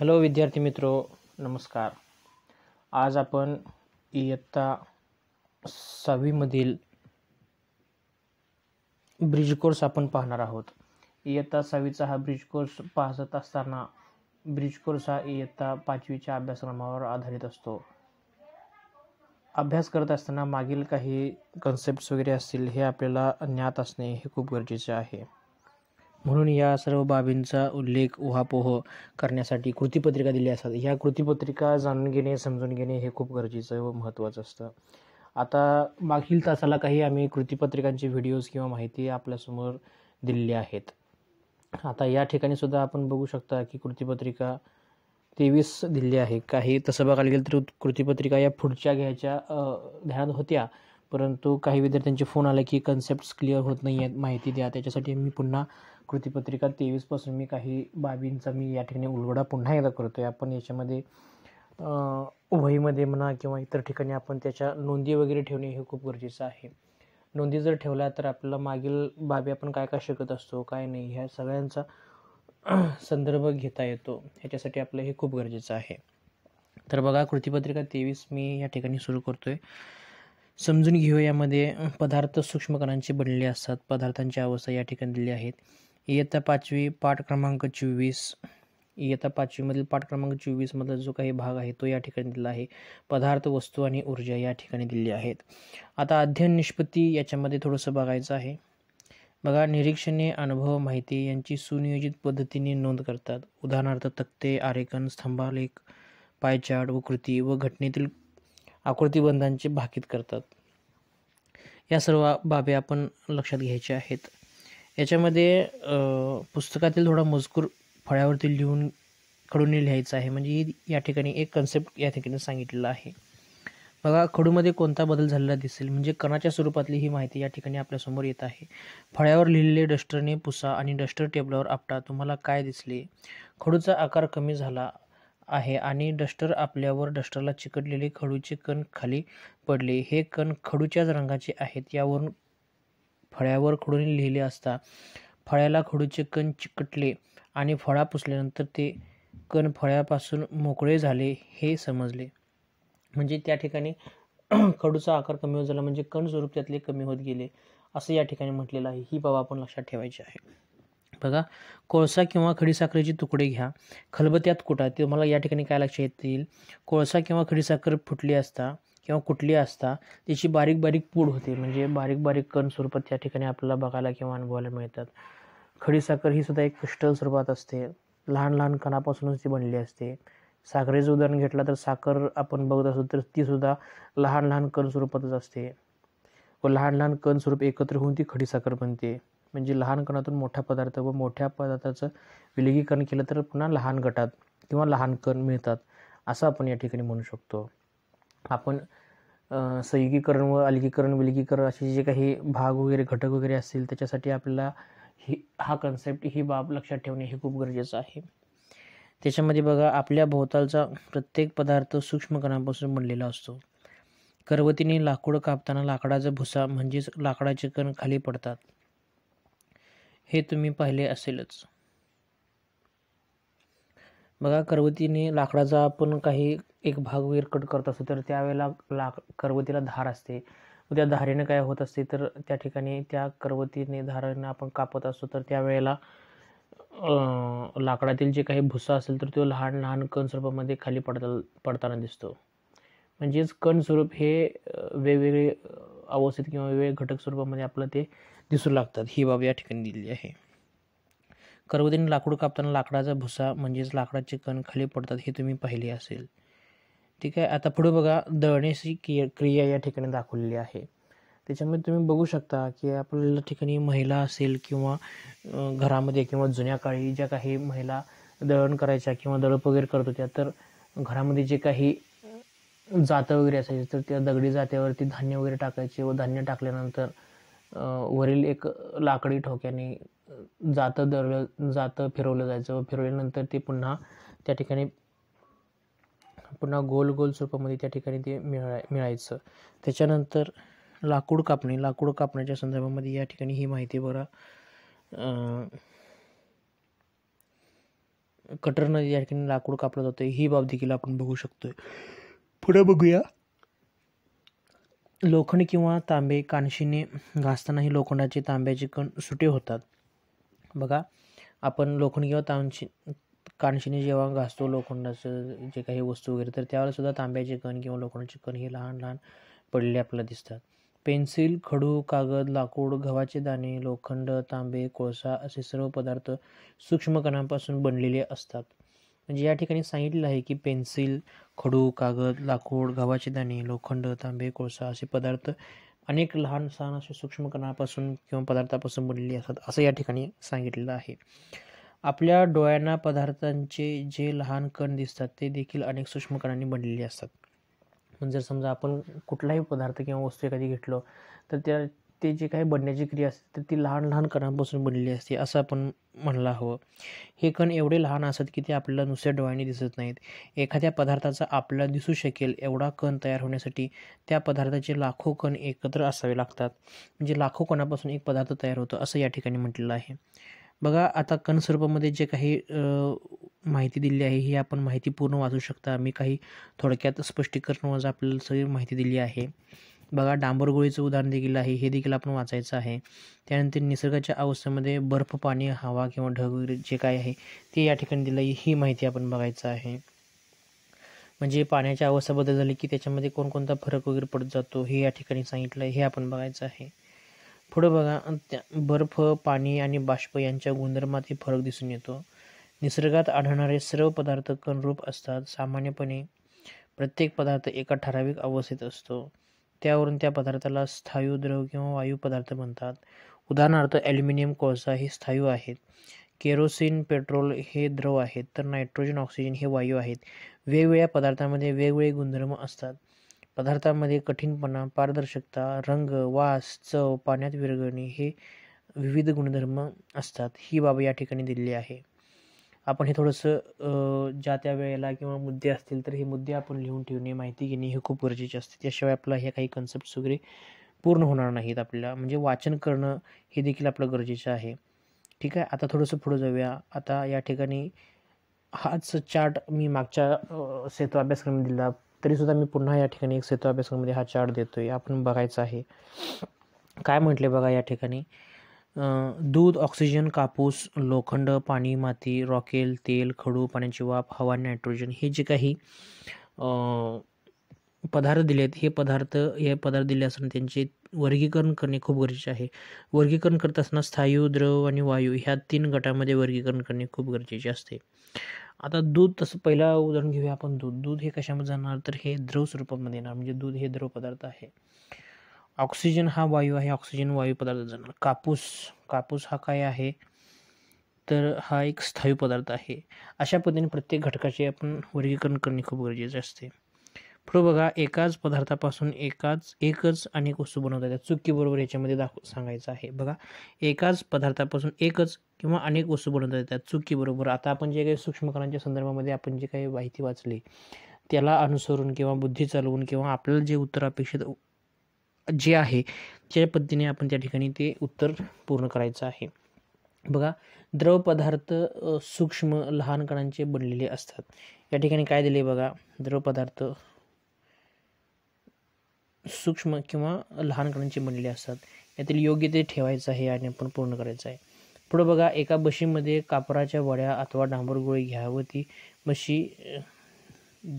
hello विद्यार्थी मित्रो नमस्कार आज आपण इयत्ता सहावीमधील ब्रिज कोर्स आपण पाहणार आहोत इयत्ता सहावीचा हा ब्रिज कोर्स पाहत असताना ब्रिज कोर्स हा इयत्ता पाचवीच्या अभ्यासक्रमावर आधारित असतो अभ्यास करत असताना मागील काही कन्सेप्ट वगैरे असतील हे आपल्याला ज्ञात असणे हे खूप गरजेचे आहे म्हणून या सर्व बाबींचा उल्लेख उहापोह करण्यासाठी कृतीपत्रिका दिल्या असतात ह्या कृतीपत्रिका जाणून घेणे समजून घेणे हे खूप गरजेचं व महत्त्वाचं असतं आता मागील तासाला काही आम्ही कृतीपत्रिकांचे व्हिडिओज किंवा माहिती आपल्यासमोर दिलेली आहेत आता या ठिकाणी सुद्धा आपण बघू शकता की कृतीपत्रिका तेवीस दिली आहे काही तसं बघायला गेलं तर कृतीपत्रिका या पुढच्या घ्यायच्या ध्यानात होत्या परंतु काही विद्यार्थ्यांचे फोन आले की कन्सेप्ट्स क्लिअर होत नाही आहेत माहिती द्या त्याच्यासाठी मी पुन्हा कृतीपत्रिका तेवीसपासून मी काही बाबींचा मी या ठिकाणी उलगडा पुन्हा एकदा करतो आहे आपण याच्यामध्ये वहीमध्ये म्हणा किंवा इतर ठिकाणी आपण त्याच्या नोंदी वगैरे ठेवणे हे खूप गरजेचं आहे नोंदी जर ठेवल्या तर आपल्याला मागील बाबी आपण काय काय शिकत असतो काय नाही ह्या सगळ्यांचा संदर्भ घेता येतो ह्याच्यासाठी आपलं हे खूप गरजेचं आहे तर बघा कृतीपत्रिका तेवीस मी या ठिकाणी सुरू करतो आहे समजून घेऊ यामध्ये पदार्थ सूक्ष्मकणांचे बनलेले असतात पदार्थांची अवस्था या ठिकाणी दिली आहेत इयत्ता पाचवी पाठ क्रमांक चोवीस इयत्ता पाचवीमधील पाठ क्रमांक चोवीसमधला जो काही भाग आहे तो या ठिकाणी दिला आहे पदार्थ वस्तू आणि ऊर्जा या ठिकाणी दिली आहेत आता अध्ययन निष्पत्ती याच्यामध्ये थोडंसं बघायचं आहे बघा निरीक्षणे अनुभव माहिती यांची सुनियोजित पद्धतीने नोंद करतात उदाहरणार्थ तक्ते आरेखन स्तंभालेख पायचाट व कृती व घटनेतील आकृतिबंधांचे भाकीत करतात या सर्व बाबी आपण लक्षात घ्यायच्या आहेत याच्यामध्ये पुस्तकातील थोडा मजकूर फळ्यावरती लिहून खडूने लिहायचं आहे म्हणजे ही या ठिकाणी एक कन्सेप्ट या ठिकाणी सांगितलेला आहे बघा खडूमध्ये कोणता बदल झालेला दिसेल म्हणजे कणाच्या स्वरूपातली ही माहिती या ठिकाणी आपल्यासमोर येत आहे फळ्यावर लिहिलेले डस्टरने पुसा आणि डस्टर टेबलावर आपटा तुम्हाला काय दिसले खडूचा आकार कमी झाला आहे आणि डस्टर आपल्यावर डस्टरला चिकटलेले खडूचे कण खाली पडले हे कण खडूच्याच रंगाचे आहेत यावरून फळ्यावर खडून लिहिले असता फळ्याला खडूचे कण चिकटले आणि फळा पुसल्यानंतर ते कण फळ्यापासून मोकळे झाले हे समजले म्हणजे त्या ठिकाणी खडूचा आकार कमी होत झाला म्हणजे कण स्वरूप त्यातले कमी होत गेले असं या ठिकाणी म्हटलेलं आहे ही बाब आपण लक्षात ठेवायची आहे बघा कोळसा किंवा खडीसाखरेचे तुकडे घ्या खलबत्यात कुटा ते तुम्हाला या ठिकाणी काय लक्षात येतील कोळसा किंवा खडीसाखर फुटली असता किंवा कुठली असता त्याची बारीक बारीक पूड होते म्हणजे बारीक बारीक कण स्वरूपात त्या ठिकाणी आपल्याला बघायला किंवा अनुभवायला मिळतात खडीसाखर ही सुद्धा एक क्रिस्टल स्वरूपात असते लहान लहान कणापासूनच ती बनली असते साखरेचं उदाहरण घेतलं तर साखर आपण बघत असू तर तीसुद्धा लहान लहान कण स्वरूपातच असते व लहान लहान कण स्वरूप एकत्र होऊन ती खडीसाखर बनते म्हणजे लहान कणातून मोठा पदार्थ व मोठ्या पदार्थाचं विलगीकरण केलं तर पुन्हा लहान गटात किंवा लहान कण मिळतात असं आपण या ठिकाणी म्हणू शकतो आपण संयुगीकरण व अलगीकरण विलगीकरण असे जे काही भाग वगैरे घटक वगैरे असतील त्याच्यासाठी आपल्याला ही हा कन्सेप्ट ही बाब लक्षात ठेवणे हे खूप गरजेचं आहे त्याच्यामध्ये बघा आपल्या भोवतालचा प्रत्येक पदार्थ सूक्ष्म कणापासून बनलेला असतो करवतीने लाकूड कापताना लाकडाचा भुसा म्हणजेच लाकडाचे कण खाली पडतात हे तुम्ही पाहिले असेलच बघा करवतीने लाकडाचा आपण काही एक भाग वगैरे कट करत असतो तर त्यावेळेला लाक करवतीला धार असते त्या धारेने काय होत असते तर त्या ठिकाणी त्या करवतीने धारेने आपण कापत असतो तर त्यावेळेला लाकडातील जे काही भुसा असेल तर तो लहान लहान कण स्वरूपामध्ये खाली पडता पडताना दिसतो म्हणजेच कण स्वरूप हे वेगवेगळे अवस्थेत किंवा वेगवेगळ्या घटक स्वरूपामध्ये आपल्याला ते दिसू लागतात ही बाब या ठिकाणी दिलेली आहे कर्वदिन लाकूड कापताना लाकडाचा भुसा म्हणजेच लाकडाचे कण खाली पडतात हे तुम्ही पाहिले असेल ठीक आहे आता पुढे बघा दळण्याची क्रिया क्रिया या ठिकाणी दाखवलेली आहे त्याच्यामध्ये तुम्ही बघू शकता की आपल्या ठिकाणी महिला असेल किंवा घरामध्ये किंवा जुन्या काळी ज्या काही महिला दळण करायच्या किंवा दळप वगैरे करत होत्या तर घरामध्ये जे काही जातं वगैरे असायची तर त्या दगडी जात्यावरती धान्य वगैरे टाकायचे व धान्य टाकल्यानंतर वरील एक लाकडी ठोक्याने जातं दरलं जातं फिरवलं जायचं व फिरवल्यानंतर ते पुन्हा त्या ठिकाणी पुन्हा गोल गोल स्वरूपामध्ये त्या ठिकाणी ते मिळा मिळायचं त्याच्यानंतर लाकूड कापणे लाकूड कापण्याच्या संदर्भामध्ये या ठिकाणी ही माहिती बरा कटरनं या ठिकाणी लाकूड कापलं जातं ही बाब देखील आपण बघू शकतो पुढं बघूया लोखंड किंवा तांबे कानशीने घासतानाही लोखंडाचे तांब्याचे कण सुटे होतात बघा आपण लोखंड किंवा तांशी कानशीने जेव्हा घासतो लोखंडाचं जे काही वस्तू वगैरे तर त्यावर सुद्धा तांब्याचे कण किंवा लोखंडाचे कण हे लहान लहान पडलेले आपल्याला दिसतात पेन्सिल खडू कागद लाकूड गव्हाचे दाणे लोखंड तांबे कोळसा असे सर्व पदार्थ सूक्ष्म कणांपासून बनलेले असतात म्हणजे या ठिकाणी सांगितलेलं आहे की पेन्सिल खडू कागद लाकूड गव्हाचे दाणे लोखंड तांबे कोळसा असे पदार्थ अनेक लहान सहान असे सूक्ष्म कणापासून किंवा पदार्थापासून बनलेले असतात असं या ठिकाणी सांगितलेलं आहे आपल्या डोळ्यांना पदार्थांचे जे लहान कण दिसतात ते देखील अनेक सूक्ष्म कणांनी बनलेले असतात जर समजा आपण कुठलाही पदार्थ किंवा वस्तू एखादी घेतलो तर त्या ते जे काही बनण्याची क्रिया असते तर ती लहान लहान कणांपासून बनलेली असते असं आपण म्हणला हवं हे कण एवढे लहान असतात की ते आपल्याला नुसत्या डोळ्यांनी दिसत नाहीत एखाद्या पदार्थाचा आपल्याला दिसू शकेल एवढा कण तयार होण्यासाठी त्या पदार्थाचे लाखो कण एकत्र असावे लागतात म्हणजे लाखो कणापासून एक पदार्थ तयार होतो असं या ठिकाणी म्हटलेलं आहे बघा आता कण जे काही माहिती दिली आहे ही आपण माहिती पूर्ण वाचू शकता मी काही थोडक्यात स्पष्टीकरण आपल्याला सगळी माहिती दिली आहे बघा डांबरगोळीचं उदाहरण देखील आहे हे देखील आपण वाचायचं आहे त्यानंतर निसर्गाच्या अवस्थेमध्ये बर्फ पाणी हवा किंवा ढग वगैरे जे काय आहे ते या ठिकाणी दिलं आहे ही माहिती आपण बघायचं आहे म्हणजे पाण्याच्या अवस्था बदल झाली की त्याच्यामध्ये कोणकोणता फरक वगैरे पडत जातो हे या ठिकाणी सांगितलं हे आपण बघायचं आहे पुढं बघा बर्फ पाणी आणि बाष्प यांच्या गुणधर्मात हे फरक दिसून येतो निसर्गात आढळणारे सर्व पदार्थ कणरूप असतात सामान्यपणे प्रत्येक पदार्थ एका ठराविक अवस्थेत असतो त्यावरून त्या पदार्थाला स्थायू द्रव किंवा वायू पदार्थ म्हणतात उदाहरणार्थ ॲल्युमिनियम कोळसा हे स्थायू आहेत केरोसिन पेट्रोल हे द्रव आहेत तर नायट्रोजन ऑक्सिजन हे वायू आहेत वेगवेगळ्या पदार्थामध्ये वेगवेगळे गुणधर्म असतात पदार्थांमध्ये कठीणपणा पारदर्शकता रंग वास चव पाण्यात विरघळणे हे विविध गुणधर्म असतात ही बाब या ठिकाणी दिलेली आहे आपण हे थोडंसं ज्या त्या वेळेला किंवा मुद्दे असतील तर हे मुद्दे आपण लिहून ठेवणे माहिती घेणे हे खूप गरजेचे असते त्याशिवाय आपला हे काही कन्सेप्ट वगैरे पूर्ण होणार नाहीत आपल्याला म्हणजे वाचन करणं हे देखील आपलं गरजेचं आहे ठीक आहे आता थोडंसं पुढं जाऊया आता या ठिकाणी हाच चार्ट मी मागच्या सेतू अभ्यासक्रम दिला तरीसुद्धा मी पुन्हा या ठिकाणी एक सेतू अभ्यासक्रमामध्ये हा चार्ट देतो आहे आपण बघायचं आहे काय म्हटले बघा या ठिकाणी दूध ऑक्सिजन कापूस लोखंड पाणी माती रॉकेल तेल खडू पाण्याची वाफ हवा नायट्रोजन हे जे काही पदार्थ दिले आहेत हे पदार्थ हे पदार्थ दिले असताना त्यांचे वर्गीकरण करणे खूप गरजेचे आहे वर्गीकरण करत असताना स्थायू द्रव आणि वायू ह्या तीन गटामध्ये वर्गीकरण करणे खूप गरजेचे असते आता दूध तसं पहिला उदाहरण घेऊया आपण दूध दूध हे कशामध्ये जाणार तर हे द्रव स्वरूपामध्ये येणार म्हणजे दूध हे द्रव पदार्थ आहे ऑक्सिजन हा वायू आहे ऑक्सिजन वायू पदार्थ जाणार कापूस कापूस हा काय आहे तर हा एक स्थायू पदार्थ आहे अशा पद्धतीने प्रत्येक घटकाचे आपण वर्गीकरण करणे खूप गरजेचे असते पुढे बघा एकाच पदार्थापासून एकाच एकच अनेक वस्तू बनवता येतात चुकीबरोबर याच्यामध्ये दाखव सांगायचं आहे बघा एकाच पदार्थापासून एकच किंवा अनेक वस्तू बनवता येतात चुकीबरोबर आता आपण जे काही सूक्ष्मकणांच्या संदर्भामध्ये आपण जे काही माहिती वाचली त्याला अनुसरून किंवा बुद्धी चालवून किंवा आपल्याला जे उत्तर अपेक्षित जे आहे ज्या पद्धतीने आपण त्या ठिकाणी ते उत्तर पूर्ण करायचं आहे बघा द्रव पदार्थ सूक्ष्म लहान कणांचे बनलेले असतात या ठिकाणी काय दिले बघा द्रव पदार्थ सूक्ष्म किंवा लहान कणांचे बनलेले असतात यातील योग्य ते ठेवायचं आहे आणि आपण पूर्ण करायचं आहे पुढं बघा एका बशीमध्ये कापराच्या वड्या अथवा डांबर गोळी घ्या व ती बशी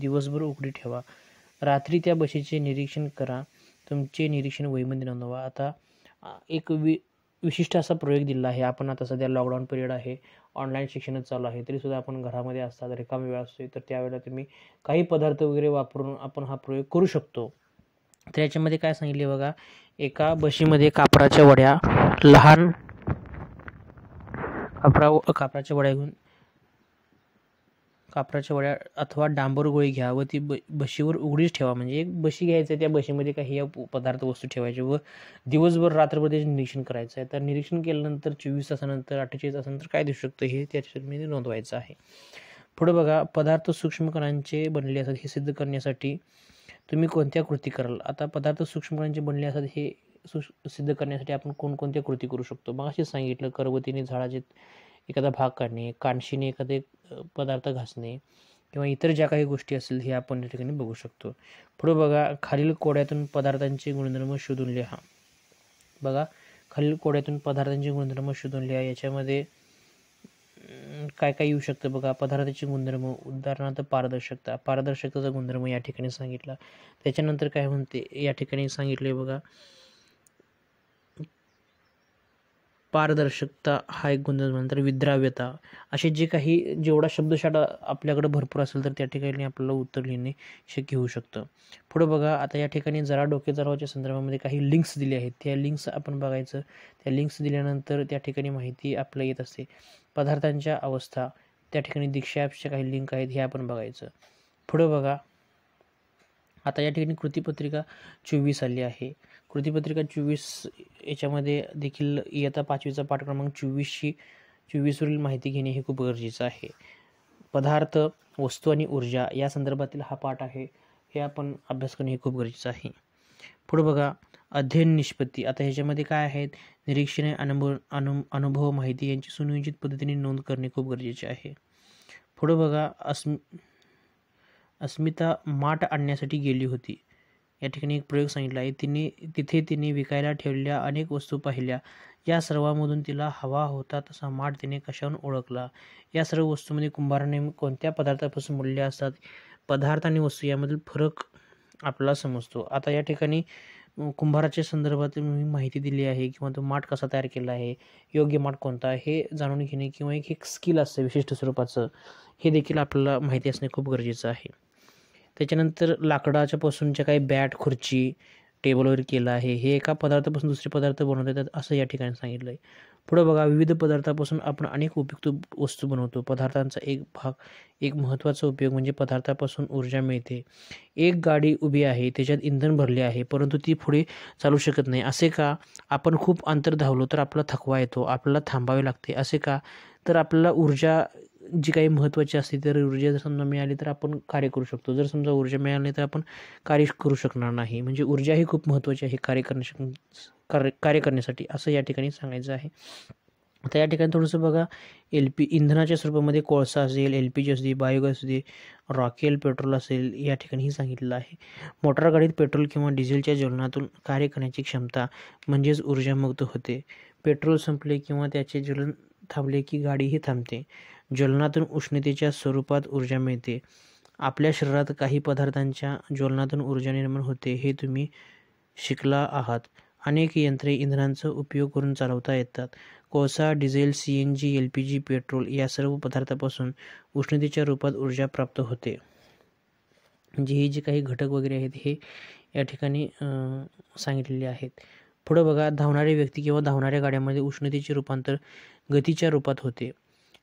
दिवसभर उकडी ठेवा रात्री त्या बशीचे निरीक्षण करा तुमचे निरीक्षण वहीमध्ये नोंदवा आता एक वि विशिष्ट असा प्रयोग दिला आहे आपण आता सध्या लॉकडाऊन पिरियड आहे ऑनलाईन शिक्षणच चालू आहे तरीसुद्धा आपण घरामध्ये असतात रिकामी वेळ असतो तर त्यावेळेला तुम्ही काही पदार्थ वगैरे वापरून आपण हा प्रयोग करू शकतो तर याच्यामध्ये काय सांगितले बघा एका बशीमध्ये कापडाच्या वड्या लहान कापरा कापडाच्या वड्या घेऊन कापराच्या वड्या अथवा डांबर गोळी घ्या व ती ब बशीवर उघडीच ठेवा म्हणजे एक बशी घ्यायचं त्या बशीमध्ये काही या पदार्थ वस्तू ठेवायचे व दिवसभर रात्रभर त्याचे निरीक्षण करायचं आहे तर निरीक्षण केल्यानंतर चोवीस तासानंतर अठ्ठेचाळीस तासानंतर काय दिसू शकतं हे त्याच्यामध्ये नोंदवायचं आहे पुढं बघा पदार्थ सूक्ष्मकणांचे बनले असतात हे सिद्ध करण्यासाठी तुम्ही कोणत्या कृती कराल आता पदार्थ सूक्ष्मकणांचे बनले असतात हे सिद्ध करण्यासाठी आपण कोणकोणत्या कृती करू शकतो मग असे सांगितलं करवतीने झाडाचे एखादा भाग काढणे कानशीने एखादे पदार्थ घासणे किंवा इतर ज्या काही गोष्टी असतील हे आपण या ठिकाणी बघू शकतो पुढे बघा खालील कोड्यातून पदार्थांचे गुणधर्म शोधून लिहा बघा खालील कोड्यातून पदार्थांचे गुणधर्म शोधून लिहा याच्यामध्ये काय काय येऊ शकतं बघा पदार्थाचे गुणधर्म उदाहरणार्थ पारदर्शकता पारदर्शकतेचा गुणधर्म या ठिकाणी सांगितला त्याच्यानंतर काय म्हणते या ठिकाणी सांगितले बघा पारदर्शकता हा एक गुणधर्म नंतर विद्राव्यता असे जे काही जेवढा शब्दशाडा आपल्याकडे भरपूर असेल तर त्या ठिकाणी आपल्याला उत्तर लिहिणे शक्य होऊ शकतं पुढं बघा आता या ठिकाणी जरा डोके जरावाच्या संदर्भामध्ये काही लिंक्स दिले आहेत त्या लिंक्स आपण बघायचं त्या लिंक्स दिल्यानंतर त्या ठिकाणी माहिती आपल्या येत असते पदार्थांच्या अवस्था त्या ठिकाणी दीक्षा ॲप्सच्या काही लिंक आहेत हे आपण बघायचं पुढं बघा आता या ठिकाणी कृतीपत्रिका चोवीस आली आहे कृतीपत्रिका चोवीस याच्यामध्ये देखील इयत्ता पाचवीचा पाठ क्रमांक चोवीसशी चोवीसवरील माहिती घेणे हे खूप गरजेचं आहे पदार्थ वस्तू आणि ऊर्जा या संदर्भातील हा पाठ आहे हे आपण अभ्यास करणे हे खूप गरजेचं आहे पुढं बघा अध्ययन निष्पत्ती आता ह्याच्यामध्ये काय आहेत निरीक्षणे अनुभव अनु अनुभव माहिती यांची सुनियोजित पद्धतीने नोंद करणे खूप गरजेचे आहे पुढं बघा अस्मि अस्मिता माठ आणण्यासाठी गेली होती या ठिकाणी एक प्रयोग सांगितला आहे तिने तिथे तिने विकायला ठेवलेल्या अनेक वस्तू पाहिल्या या सर्वांमधून तिला हवा होता तसा माठ तिने कशावरून ओळखला या सर्व वस्तूमध्ये कुंभाराने कोणत्या पदार्थापासून मोडल्या असतात पदार्थ आणि वस्तू यामधील फरक आपल्याला समजतो आता या ठिकाणी कुंभाराच्या संदर्भात मी माहिती दिली आहे किंवा तो माठ कसा तयार केला आहे योग्य माठ कोणता हे जाणून घेणे किंवा एक एक स्किल असतं विशिष्ट स्वरूपाचं हे देखील आपल्याला माहिती असणे खूप गरजेचं आहे त्याच्यानंतर लाकडाच्या पासूनच्या काही बॅट खुर्ची टेबलवर केलं आहे हे एका पदार्थापासून दुसरे पदार्थ बनवता येतात असं या ठिकाणी सांगितलं आहे पुढं बघा विविध पदार्थापासून आपण अनेक उपयुक्त वस्तू बनवतो पदार्थांचा एक भाग एक महत्त्वाचा उपयोग म्हणजे पदार्थापासून ऊर्जा मिळते एक गाडी उभी आहे त्याच्यात इंधन भरले आहे परंतु ती पुढे चालू शकत नाही असे का आपण खूप अंतर धावलो तर आपला थकवा येतो आपल्याला थांबावे लागते असे का तर आपल्याला ऊर्जा जी काही महत्त्वाची असते तर ऊर्जा जर समजा मिळाली तर आपण कार्य करू शकतो जर समजा ऊर्जा मिळाली तर आपण कार्य करू शकणार नाही म्हणजे ऊर्जा ही खूप महत्त्वाची आहे कार्य करण्या कार्य कार्य करण्यासाठी असं या ठिकाणी सांगायचं आहे आता या ठिकाणी थोडंसं बघा एल पी इंधनाच्या स्वरूपामध्ये कोळसा असेल एल पी जी असू दे बायोगॅस असू दे रॉकेल पेट्रोल असेल या ठिकाणी सांगितलं आहे मोटार गाडीत पेट्रोल किंवा डिझेलच्या ज्वलनातून कार्य करण्याची क्षमता म्हणजेच ऊर्जामुक्त होते पेट्रोल संपले किंवा त्याचे ज्वलन थांबले की गाडीही थांबते ज्वलनातून उष्णतेच्या स्वरूपात ऊर्जा मिळते आपल्या शरीरात काही पदार्थांच्या ज्वलनातून ऊर्जा निर्माण होते हे तुम्ही शिकला आहात अनेक यंत्रे इंधनांचा उपयोग करून चालवता येतात कोळसा diesel C N G L P G petrol या सर्व पदार्थापासून उष्णतेच्या रूपात ऊर्जा प्राप्त होते जे हे जे काही घटक वगैरे आहेत हे या ठिकाणी सांगितलेले आहेत पुढं बघा धावणारे व्यक्ती किंवा धावणाऱ्या गाड्यांमध्ये उष्णतेचे रूपांतर गतीच्या रूपात होते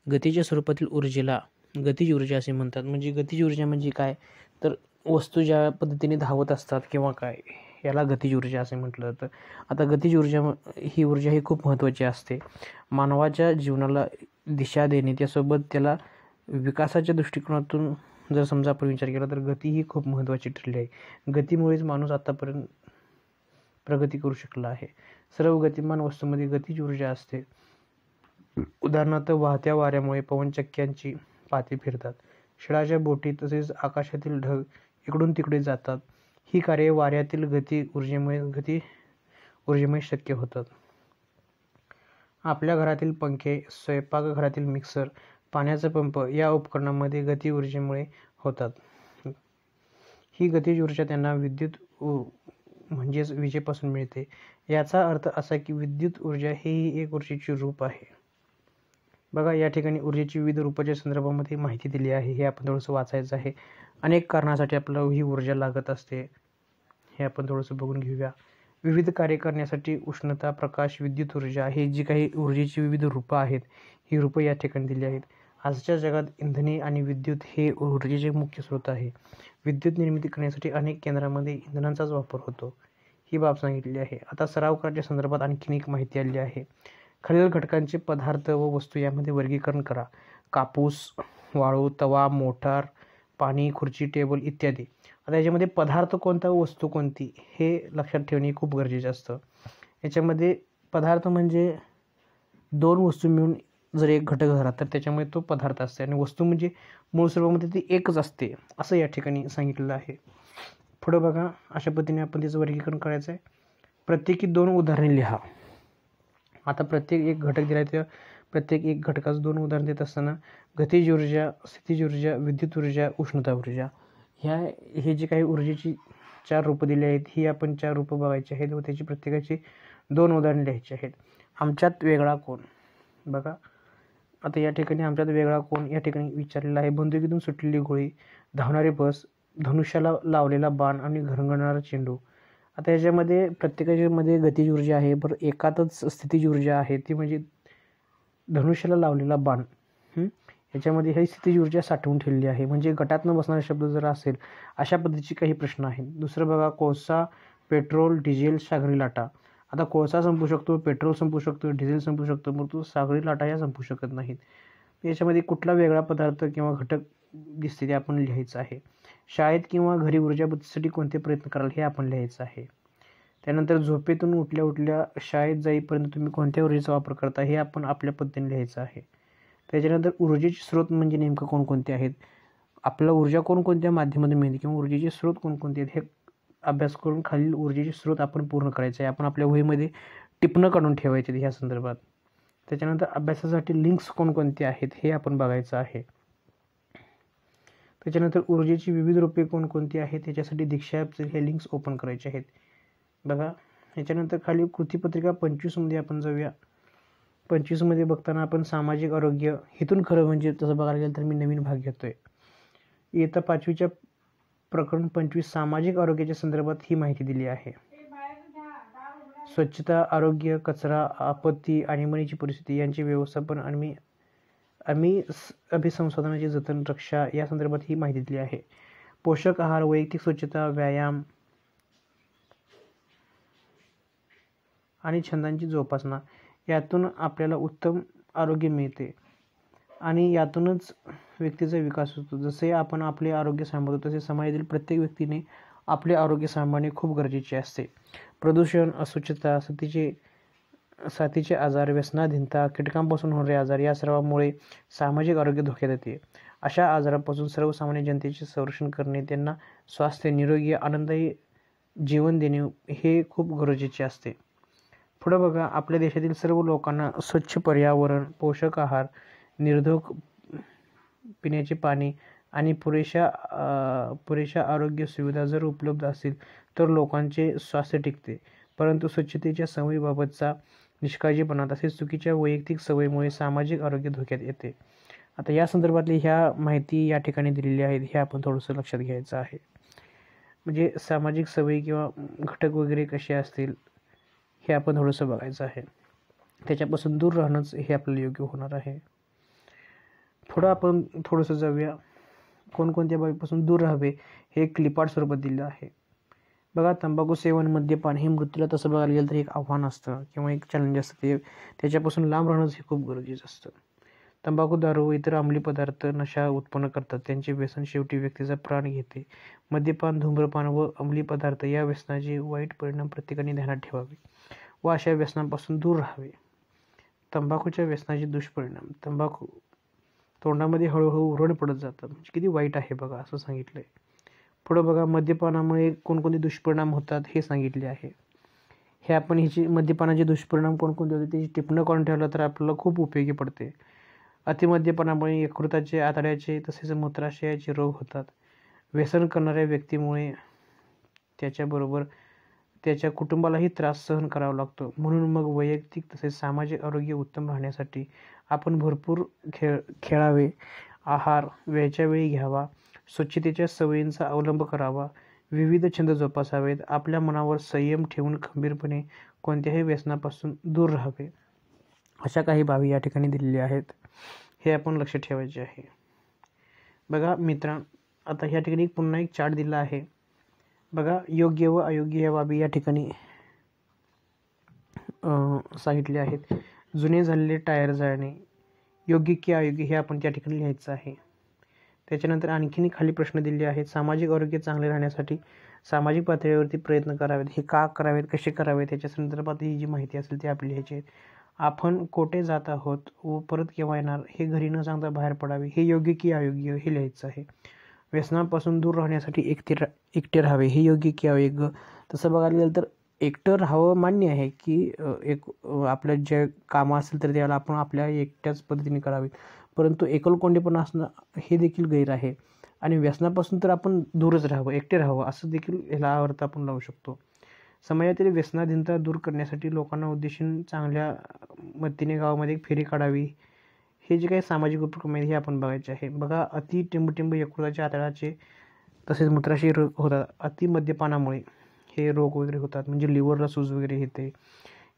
गतीच्या स्वरूपातील ऊर्जेला गतिज ऊर्जा असे म्हणतात म्हणजे गतिज ऊर्जा म्हणजे काय तर वस्तू ज्या पद्धतीने धावत असतात किंवा काय याला गतीज ऊर्जा असे म्हटलं जातं आता गतिज ऊर्जा ही ऊर्जा ही खूप महत्त्वाची असते मानवाच्या जीवनाला दिशा देणे त्यासोबत त्याला विकासाच्या दृष्टिकोनातून जर समजा आपण विचार केला तर गती ही खूप महत्त्वाची ठरली आहे गतीमुळेच माणूस आत्तापर्यंत प्रगती करू शकला आहे सर्व गतिमान वस्तूमध्ये गतिज ऊर्जा असते उदाहरणार्थ वाहत्या वाऱ्यामुळे पवनचक्क्यांची पाती फिरतात शिडाच्या बोटी तसेच आकाशातील ढग इकडून तिकडे जातात ही कार्ये वाऱ्यातील गती ऊर्जेमुळे गती ऊर्जेमुळे शक्य होतात आपल्या घरातील पंखे स्वयंपाकघरातील मिक्सर पाण्याचा पंप या उपकरणामध्ये गती ऊर्जेमुळे होतात ही गतीज ऊर्जा त्यांना विद्युत म्हणजेच विजेपासून मिळते याचा अर्थ असा की विद्युत ऊर्जा हेही एक ऊर्जेचे रूप आहे बघा या ठिकाणी ऊर्जेची विविध रूपाच्या संदर्भामध्ये माहिती दिली आहे हे आपण थोडंसं वाचायचं आहे अनेक कारणासाठी आपल्याला ही ऊर्जा लागत असते हे आपण थोडंसं बघून घेऊया विविध कार्य करण्यासाठी उष्णता प्रकाश विद्युत ऊर्जा हे जी काही ऊर्जेची विविध रूपं आहेत ही रूपं या ठिकाणी दिली आहेत आजच्या जगात इंधने आणि विद्युत हे ऊर्जेचे मुख्य स्रोत आहे विद्युत निर्मिती करण्यासाठी अनेक केंद्रांमध्ये इंधनांचाच वापर होतो ही बाब सांगितली आहे आता सराव कराच्या संदर्भात आणखीन एक माहिती आली आहे खालील घटकांचे पदार्थ व वस्तू यामध्ये वर्गीकरण करा कापूस वाळू तवा मोटार पाणी खुर्ची टेबल इत्यादी आता याच्यामध्ये पदार्थ कोणता व वस्तू कोणती हे लक्षात ठेवणे खूप गरजेचं असतं याच्यामध्ये पदार्थ म्हणजे दोन वस्तू मिळून जर एक घटक झाला तर त्याच्यामध्ये तो पदार्थ असते आणि वस्तू म्हणजे मूळ स्वरूपामध्ये ती एकच असते असं या ठिकाणी सांगितलेलं आहे पुढं बघा अशा पद्धतीने आपण त्याचं वर्गीकरण करायचं आहे प्रत्येकी दोन उदाहरणे लिहा आता प्रत्येक एक घटक दिला आहे प्रत्येक एक घटकाचं दोन उदाहरण देत असताना गतिज ऊर्जा स्थितीज ऊर्जा विद्युत ऊर्जा उष्णता ऊर्जा ह्या हे जे काही ऊर्जेची चार रूपं दिली आहेत ही आपण चार रूपं बघायची आहेत व त्याची प्रत्येकाची दोन उदाहरणं लिहायची आहेत आमच्यात वेगळा कोण बघा आता या ठिकाणी आमच्यात वेगळा कोण या ठिकाणी विचारलेला आहे बंदुकीतून सुटलेली गोळी धावणारी बस धनुष्याला लावलेला बाण आणि घरंगणारा चेंडू आता याच्यामध्ये प्रत्येकाच्यामध्ये गतीज ऊर्जा आहे बरं एकातच स्थितीज ऊर्जा आहे ती म्हणजे धनुष्याला लावलेला बाण याच्यामध्ये ही स्थितीज ऊर्जा साठवून ठेवली आहे म्हणजे गटातनं बसणारे शब्द जर असेल अशा पद्धतीचे काही प्रश्न आहेत दुसरं बघा कोळसा पेट्रोल डिझेल सागरी लाटा आता कोळसा संपू शकतो पेट्रोल संपू शकतो डिझेल संपू शकतो परंतु सागरी लाटा या संपू शकत नाहीत याच्यामध्ये कुठला वेगळा पदार्थ किंवा घटक दिसते ते आपण लिहायचं आहे शाळेत किंवा घरी ऊर्जा बचतीसाठी कोणते प्रयत्न कराल हे आपण लिहायचं आहे त्यानंतर झोपेतून उठल्या उठल्या शाळेत जाईपर्यंत तुम्ही कोणत्या ऊर्जेचा वापर करता हे आपण आपल्या पद्धतीने लिहायचं आहे त्याच्यानंतर ऊर्जेचे स्रोत म्हणजे नेमकं कोणकोणते आहेत आपला ऊर्जा कोणकोणत्या माध्यमातून मिळते किंवा ऊर्जेचे स्रोत कोणकोणते आहेत हे अभ्यास करून खालील ऊर्जेचे स्रोत आपण पूर्ण करायचे आहे आपण आपल्या वहीमध्ये टिपणं काढून ठेवायचे ह्या संदर्भात त्याच्यानंतर अभ्यासासाठी लिंक्स कोणकोणते आहेत हे आपण बघायचं आहे त्याच्यानंतर ऊर्जेची विविध रूपे कोणकोणती आहेत त्याच्यासाठी दीक्षा ॲपचे हे लिंक्स ओपन करायचे आहेत बघा याच्यानंतर खाली कृतीपत्रिका पंचवीसमध्ये आपण जाऊया पंचवीसमध्ये बघताना आपण सामाजिक आरोग्य हेतून खरं म्हणजे तसं बघायला गेलं तर मी नवीन भाग घेतो आहे इयत्ता पाचवीच्या प्रकरण पंचवीस सामाजिक आरोग्याच्या संदर्भात ही माहिती दिली आहे स्वच्छता आरोग्य कचरा आपत्ती आणि मनीची परिस्थिती यांचे व्यवस्थापन आणि आम्ही अभिसंसाधनाचे जतन रक्षा या संदर्भात ही माहिती दिली आहे पोषक आहार वैयक्तिक स्वच्छता व्यायाम आणि छंदांची जोपासना यातून आपल्याला उत्तम आरोग्य मिळते आणि यातूनच व्यक्तीचा विकास होतो जसे आपण आपले आरोग्य सांभाळतो तसे समाजातील प्रत्येक व्यक्तीने आपले आरोग्य सांभाळणे खूप गरजेचे असते प्रदूषण अस्वच्छता सतीचे साथीचे आजार व्यसनाधीनता कीटकांपासून होणारे आजार या सर्वांमुळे सामाजिक आरोग्य धोक्यात येते अशा आजारापासून सर्वसामान्य जनतेचे संरक्षण करणे त्यांना स्वास्थ्य निरोगी आनंदायी जीवन देणे हे खूप गरजेचे असते पुढं बघा आपल्या देशातील सर्व लोकांना स्वच्छ पर्यावरण पोषक आहार निर्धोक पिण्याचे पाणी आणि पुरेशा पुरेशा आरोग्य सुविधा जर उपलब्ध असतील तर लोकांचे स्वास्थ्य टिकते परंतु स्वच्छतेच्या सवयीबाबतचा निष्काळजीपणा तसेच चुकीच्या वैयक्तिक सवयीमुळे सामाजिक आरोग्य धोक्यात येते आता या संदर्भातली ह्या माहिती या ठिकाणी दिलेली आहेत हे आपण थोडंसं लक्षात घ्यायचं आहे म्हणजे सामाजिक सवयी किंवा घटक वगैरे कसे असतील हे आपण थोडंसं बघायचं आहे त्याच्यापासून दूर राहणंच हे आपल्याला योग्य होणार आहे थोडं आपण थोडंसं जाऊया कोणकोणत्या बाबीपासून दूर राहावे हे क्लिपार्ट स्वरूपात दिलं आहे बघा तंबाखू सेवन मद्यपान हे मृत्यूला तसं बघायला गेलं तर एक आव्हान असतं किंवा एक चॅलेंज असतं ते त्याच्यापासून लांब राहणंच हे खूप गरजेचं असतं तंबाखू दारू इतर अंमली पदार्थ नशा उत्पन्न करतात त्यांचे व्यसन शेवटी व्यक्तीचा प्राण घेते मद्यपान धूम्रपान व अंमली पदार्थ या व्यसनाचे वाईट परिणाम प्रत्येकाने ध्यानात ठेवावे व अशा व्यसनापासून दूर राहावे तंबाखूच्या व्यसनाचे दुष्परिणाम तंबाखू तोंडामध्ये हळूहळू उरण पडत जातात म्हणजे किती वाईट आहे बघा असं सांगितलं आहे पुढं बघा मद्यपानामुळे कोणकोणते दुष्परिणाम होतात हे सांगितले आहे हे आपण ह्याची मद्यपानाचे दुष्परिणाम कोणकोणते होते त्याची टिपणं करून ठेवलं तर आपल्याला खूप उपयोगी पडते अतिमद्यपणामुळे यकृताचे आतड्याचे तसेच मूत्राशयाचे रोग होतात व्यसन करणाऱ्या व्यक्तीमुळे त्याच्याबरोबर त्याच्या कुटुंबालाही त्रास सहन करावा लागतो म्हणून मग वैयक्तिक तसेच सामाजिक आरोग्य उत्तम राहण्यासाठी आपण भरपूर खेळ खेळावे आहार वेळच्या वेळी घ्यावा स्वच्छतेच्या सवयींचा अवलंब करावा विविध छंद जोपासावेत आपल्या मनावर संयम ठेवून खंबीरपणे कोणत्याही व्यसनापासून दूर राहावे अशा काही बाबी या ठिकाणी दिलेल्या आहेत हे आपण लक्ष ठेवायचे आहे बघा मित्रां आता या ठिकाणी पुन्हा एक चार्ट दिला आहे बघा योग्य व अयोग्य या बाबी या ठिकाणी सांगितले आहेत जुने झालेले टायर जाळणे योग्य की अयोग्य हे आपण त्या ठिकाणी लिहायचं आहे त्याच्यानंतर आणखीन खाली प्रश्न दिले आहेत सामाजिक आरोग्य चांगले राहण्यासाठी सामाजिक पातळीवरती प्रयत्न करावेत हे का करावेत कसे करावेत याच्या संदर्भात ही जी माहिती असेल ती आपली ह्याची आपण कोठे जात आहोत व परत केव्हा येणार हे घरी न सांगता बाहेर पडावे हे योग्य की अयोग्य हे लिहायचं आहे व्यसनापासून दूर राहण्यासाठी एकटे रा एकटे राहावे हे योग्य की अयोग्य तसं बघायला गेलं तर एकटं राहावं मान्य आहे की एक आपलं जे कामं असेल तर त्याला आपण आपल्या एकट्याच पद्धतीने करावे परंतु एकलकोंडेपणा असणं हे देखील गैर आहे आणि व्यसनापासून तर आपण दूरच राहावं एकटे राहावं असं देखील ह्याला अर्थ आपण लावू शकतो समाजातील व्यसनाधीनता दूर करण्यासाठी लोकांना उद्देशून चांगल्या मतीने गावामध्ये एक फेरी काढावी हे जे काही सामाजिक उपक्रम आहेत हे आपण बघायचे आहे बघा अति टिंबटिंब यकृताच्या आतळाचे तसेच मूत्राशी रोग होतात अति मद्यपानामुळे हे रोग वगैरे होतात म्हणजे लिव्हरला सूज वगैरे येते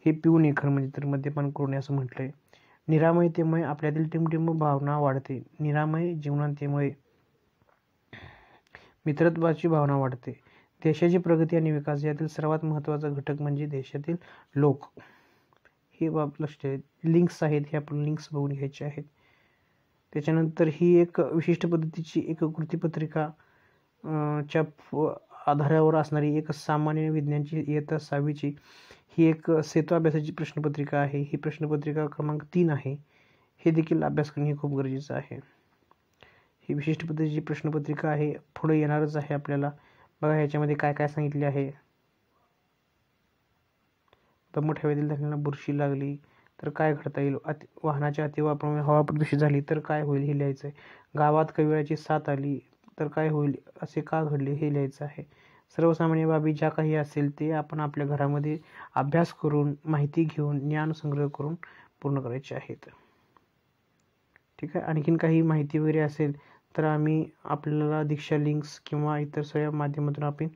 हे पिऊ नये खरं म्हणजे तर मद्यपान करू नये असं म्हटलं आहे निरामयतेमुळे आपल्यातील टिमटिम भावना वाढते निरामय जीवनातेमुळे मित्रत्वाची भावना वाढते देशाची प्रगती आणि विकास यातील सर्वात महत्त्वाचा घटक म्हणजे देशातील लोक हे बाब लक्ष लिंक्स आहेत हे आपण लिंक्स बघून घ्यायचे आहेत त्याच्यानंतर ही एक विशिष्ट पद्धतीची एक कृतीपत्रिका च्या आधारावर असणारी एक सामान्य विज्ञानाची इयत्ता सावीची ही एक सेतू अभ्यासाची प्रश्नपत्रिका आहे ही प्रश्नपत्रिका क्रमांक तीन आहे हे देखील अभ्यास करणे हे खूप गरजेचं आहे ही विशिष्ट पद्धतीची प्रश्नपत्रिका आहे पुढे येणारच आहे आपल्याला बघा ह्याच्यामध्ये काय काय सांगितले आहे दमट हवेतील धान्यांना बुरशी लागली तर काय घडता येईल अति वाहनाच्या अतिवापरामुळे हवा प्रदूषित झाली तर काय होईल हे लिहायचं आहे गावात वेळाची साथ आली तर काय होईल असे का घडले हे लिहायचं आहे सर्वसामान्य बाबी ज्या काही असेल ते आपण आपल्या घरामध्ये अभ्यास करून माहिती घेऊन ज्ञान संग्रह करून पूर्ण करायचे आहेत ठीक आहे आणखीन काही माहिती वगैरे असेल तर आम्ही आपल्याला दीक्षा लिंक्स किंवा इतर सगळ्या माध्यमातून आपण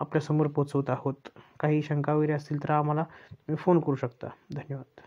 आपल्यासमोर पोचवत आहोत काही शंका वगैरे असतील तर आम्हाला तुम्ही फोन करू शकता धन्यवाद